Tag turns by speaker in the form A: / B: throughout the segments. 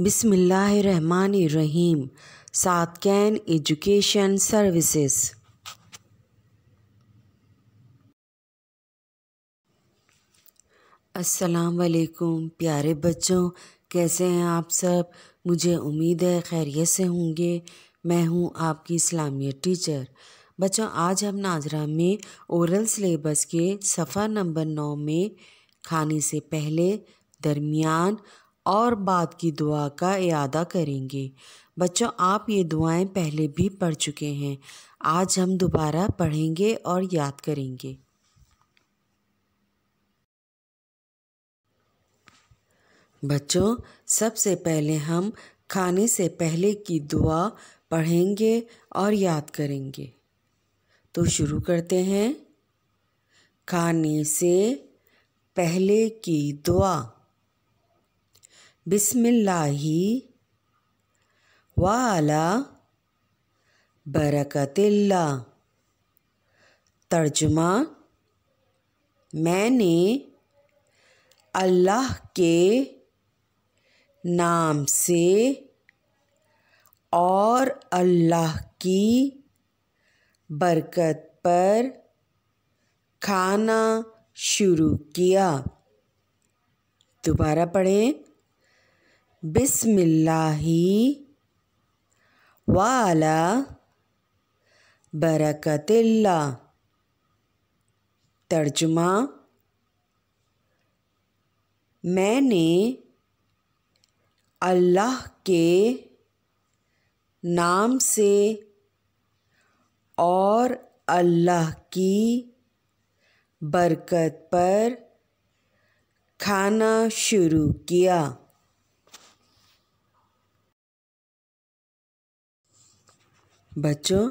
A: बिसमीम सात can education services अस्सलाम वालेकुम प्यारे बच्चों कैसे हैं आप सब मुझे उम्मीद है खैरियत से होंगे मैं हूं आपकी इस्लामियत टीचर बच्चों आज हम नाजरा में ओरल सिलेबस के सफ़ा नंबर नौ में खाने से पहले दरमियान और बाद की दुआ का इरादा करेंगे बच्चों आप ये दुआएं पहले भी पढ़ चुके हैं आज हम दोबारा पढ़ेंगे और याद करेंगे बच्चों सबसे पहले हम खाने से पहले की दुआ पढ़ेंगे और याद करेंगे तो शुरू करते हैं खाने से पहले की दुआ बिस्मिल्लाही वाला बरकतिल्ला तर्जुमा मैंने अल्लाह के नाम से और अल्लाह की बरकत पर खाना शुरू किया दोबारा पढ़ें बिस्मिल्लाही वाला बरकतिल्ला तर्जुमा मैंने अल्लाह के नाम से और अल्लाह की बरकत पर खाना शुरू किया बच्चों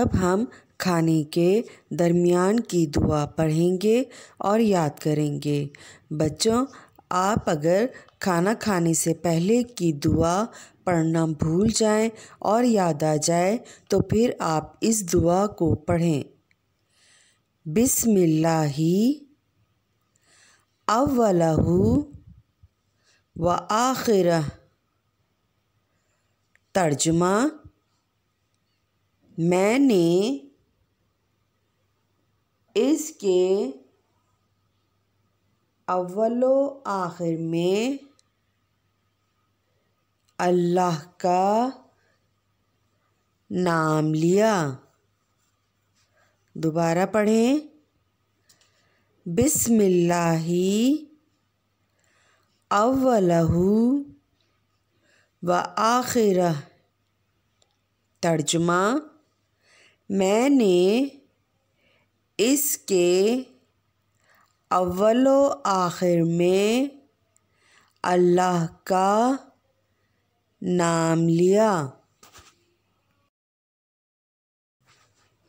A: अब हम खाने के दरमियान की दुआ पढ़ेंगे और याद करेंगे बच्चों आप अगर खाना खाने से पहले की दुआ पढ़ना भूल जाएं और याद आ जाए तो फिर आप इस दुआ को पढ़ें बिसमिल्ला अवलहू व आखिर तर्जमा मैंने इसके अवलो आखिर में अल्लाह का नाम लिया दोबारा पढ़ें बिस्मिल्लाही अव्वलहू व आखिर तर्जमा मैंने इसके अव्वल आखिर में अल्लाह का नाम लिया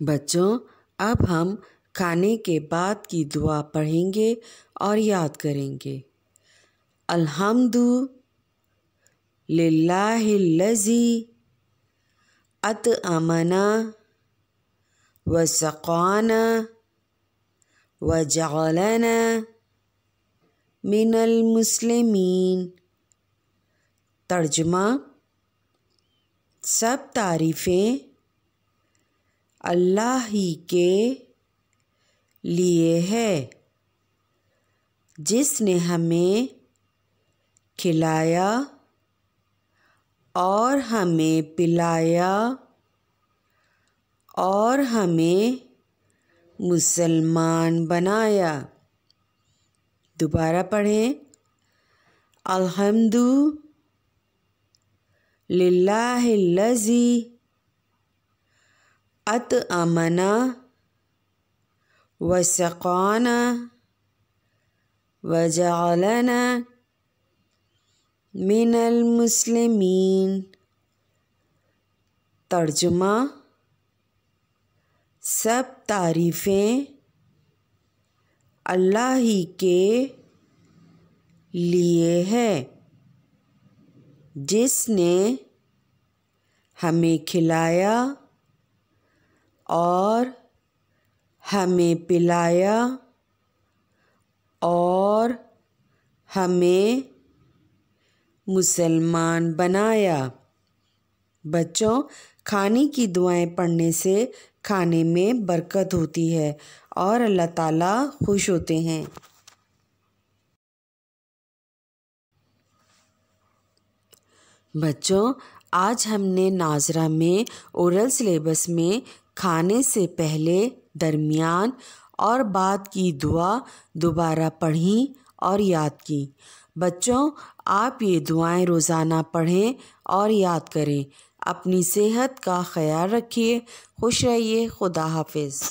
A: बच्चों अब हम खाने के बाद की दुआ पढ़ेंगे और याद करेंगे अल्हम्दु लिल्लाहि लज़ी अत अमना وسقانا وجعلنا من المسلमीन तर्जमा सब तारीफ़ें अल्लाह ही के लिए है जिसने हमें खिलाया और हमें पिलाया और हमें मुसलमान बनाया दोबारा पढ़ें अलहमदु लाजी अत अमना वसकाना वजालना मिनल मुसलमीन तर्जुमा सब तारीफ़ें अल्लाह ही के लिए है जिसने हमें खिलाया और हमें पिलाया और हमें मुसलमान बनाया बच्चों खाने की दुआएं पढ़ने से खाने में बरकत होती है और अल्लाह ताला खुश होते हैं बच्चों आज हमने नाजरा में ओरल सिलेबस में खाने से पहले दरमियान और बाद की दुआ दोबारा पढ़ी और याद की बच्चों आप ये दुआएं रोज़ाना पढ़ें और याद करें अपनी सेहत का ख्याल रखिए खुश रहिए खुदा हाफिज़